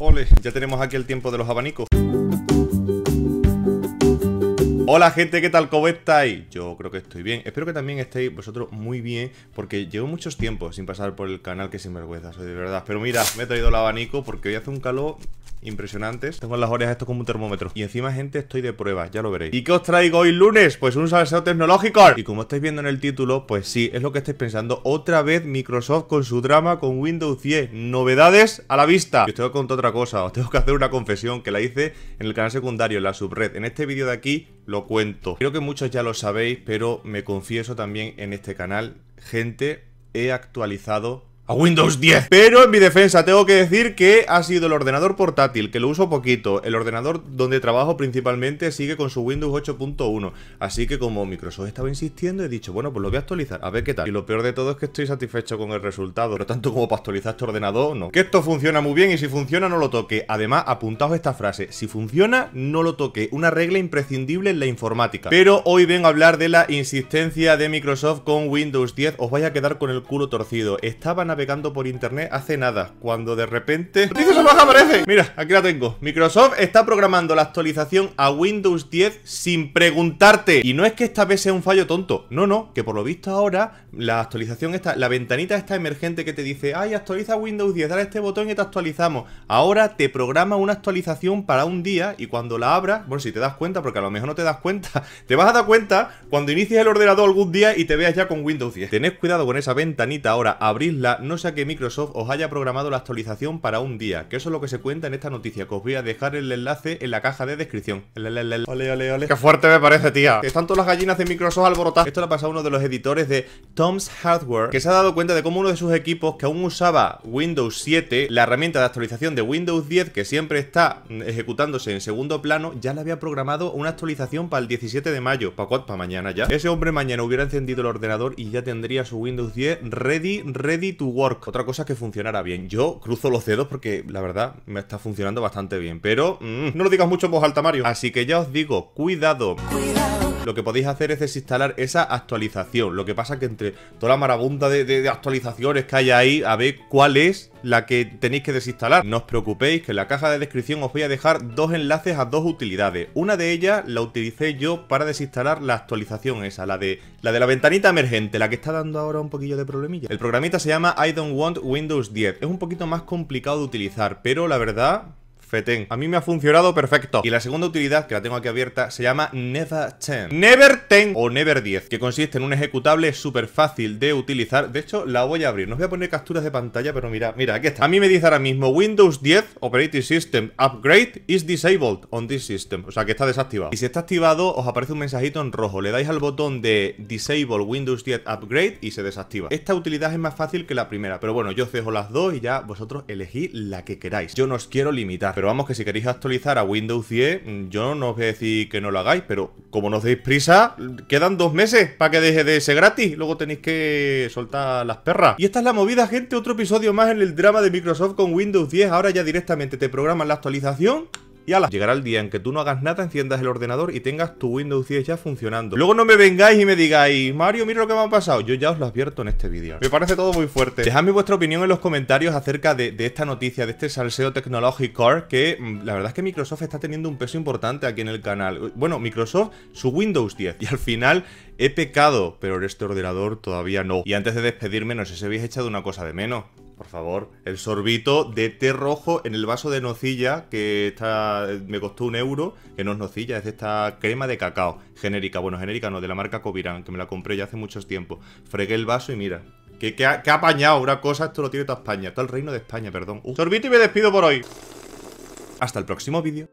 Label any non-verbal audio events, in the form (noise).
Ole, ya tenemos aquí el tiempo de los abanicos. Hola gente, ¿qué tal? ¿Cómo estáis? Yo creo que estoy bien. Espero que también estéis vosotros muy bien, porque llevo muchos tiempos sin pasar por el canal, que sinvergüenza soy de verdad. Pero mira, me he traído el abanico porque hoy hace un calor impresionante. Tengo las orejas esto como un termómetro. Y encima, gente, estoy de pruebas, ya lo veréis. ¿Y qué os traigo hoy lunes? Pues un salseo tecnológico. Y como estáis viendo en el título, pues sí, es lo que estáis pensando. Otra vez Microsoft con su drama con Windows 10. Novedades a la vista. Y os tengo que contar otra cosa, os tengo que hacer una confesión que la hice en el canal secundario, en la subred. En este vídeo de aquí lo cuento. Creo que muchos ya lo sabéis, pero me confieso también en este canal, gente, he actualizado a Windows 10. Pero en mi defensa tengo que decir que ha sido el ordenador portátil, que lo uso poquito. El ordenador donde trabajo principalmente sigue con su Windows 8.1. Así que como Microsoft estaba insistiendo, he dicho, bueno, pues lo voy a actualizar, a ver qué tal. Y lo peor de todo es que estoy satisfecho con el resultado, pero tanto como para actualizar este ordenador, no. Que esto funciona muy bien y si funciona no lo toque. Además, apuntaos esta frase, si funciona no lo toque. Una regla imprescindible en la informática. Pero hoy vengo a hablar de la insistencia de Microsoft con Windows 10. Os vais a quedar con el culo torcido. Estaban navegando por internet hace nada, cuando de repente... se baja! aparece! Mira, aquí la tengo. Microsoft está programando la actualización a Windows 10 sin preguntarte. Y no es que esta vez sea un fallo tonto. No, no, que por lo visto ahora la actualización está... La ventanita está emergente que te dice, ay, actualiza Windows 10, dale este botón y te actualizamos. Ahora te programa una actualización para un día y cuando la abras, bueno, si te das cuenta, porque a lo mejor no te das cuenta, (laughs) te vas a dar cuenta cuando inicies el ordenador algún día y te veas ya con Windows 10. Tened cuidado con esa ventanita ahora, abrirla, no sea que Microsoft os haya programado la actualización para un día, que eso es lo que se cuenta en esta noticia, que os voy a dejar el enlace en la caja de descripción. Ole, ole, ole. Qué fuerte me parece, tía. Están todas las gallinas de Microsoft alborotadas. Esto le ha pasado a uno de los editores de Tom's Hardware, que se ha dado cuenta de cómo uno de sus equipos, que aún usaba Windows 7, la herramienta de actualización de Windows 10, que siempre está ejecutándose en segundo plano, ya le había programado una actualización para el 17 de mayo. ¿Para Para mañana ya. Ese hombre mañana hubiera encendido el ordenador y ya tendría su Windows 10 ready, ready to Work, otra cosa que funcionara bien. Yo cruzo los dedos porque la verdad me está funcionando bastante bien, pero mm, no lo digas mucho en voz alta, Mario. Así que ya os digo, cuidado. Cuidado lo que podéis hacer es desinstalar esa actualización. Lo que pasa que entre toda la marabunda de, actualizaciones que hay ahí, a ver cuál es la que tenéis que desinstalar. No os preocupéis que en la caja de descripción os voy a dejar dos enlaces a dos utilidades. Una de ellas la utilicé yo para desinstalar la actualización esa, la, de la ventanita emergente, la que está dando ahora un poquillo de problemilla. El programita se llama I Don't Want Windows 10. Es un poquito más complicado de utilizar, pero la verdad Feten. A mí me ha funcionado perfecto. Y la segunda utilidad, que la tengo aquí abierta, se llama Never 10. Never 10 o Never 10, que consiste en un ejecutable súper fácil de utilizar. De hecho, la voy a abrir. No os voy a poner capturas de pantalla, pero mira, mira, aquí está. A mí me dice ahora mismo Windows 10 Operating System Upgrade is disabled on this system. O sea, que está desactivado. Y si está activado, os aparece un mensajito en rojo. Le dais al botón de Disable Windows 10 Upgrade y se desactiva. Esta utilidad es más fácil que la primera, pero bueno, yo os las dos y ya vosotros elegís la que queráis. Yo no os quiero limitar pero vamos que si queréis actualizar a Windows 10, mm, yo no os voy a decir que no lo hagáis, pero como no os deis prisa, quedan dos meses para que deje de ser gratis. Luego tenéis que soltar las perras. Y esta es la movida, gente. Otro episodio más en el drama de Microsoft con Windows 10. Ahora ya directamente te programan la actualización y ala, llegará el día en que tú no hagas nada, enciendas el ordenador y tengas tu Windows 10 ya funcionando. Luego no me vengáis y me digáis, Mario, mira lo que me ha pasado. Yo ya os lo advierto en este vídeo. Me parece todo muy fuerte. Dejadme vuestra opinión en los comentarios acerca de, esta noticia, de este salseo tecnológico que mm, la verdad es que Microsoft está teniendo un peso importante aquí en el canal. Bueno, Microsoft, su Windows 10 y al final he pecado, pero en este ordenador todavía no. Y antes de despedirme, no sé si habéis echado una cosa de menos por favor, el sorbito de té rojo en el vaso de nocilla que está, me costó un euro, que no es nocilla, es esta crema de cacao, genérica, bueno, genérica no, de la marca Covirán, que me la compré ya hace muchos tiempo. Fregué el vaso y mira, que, ha, apañado una cosa, esto lo tiene toda España, todo el reino de España, perdón. sorbito y me despido por hoy. Hasta el próximo vídeo.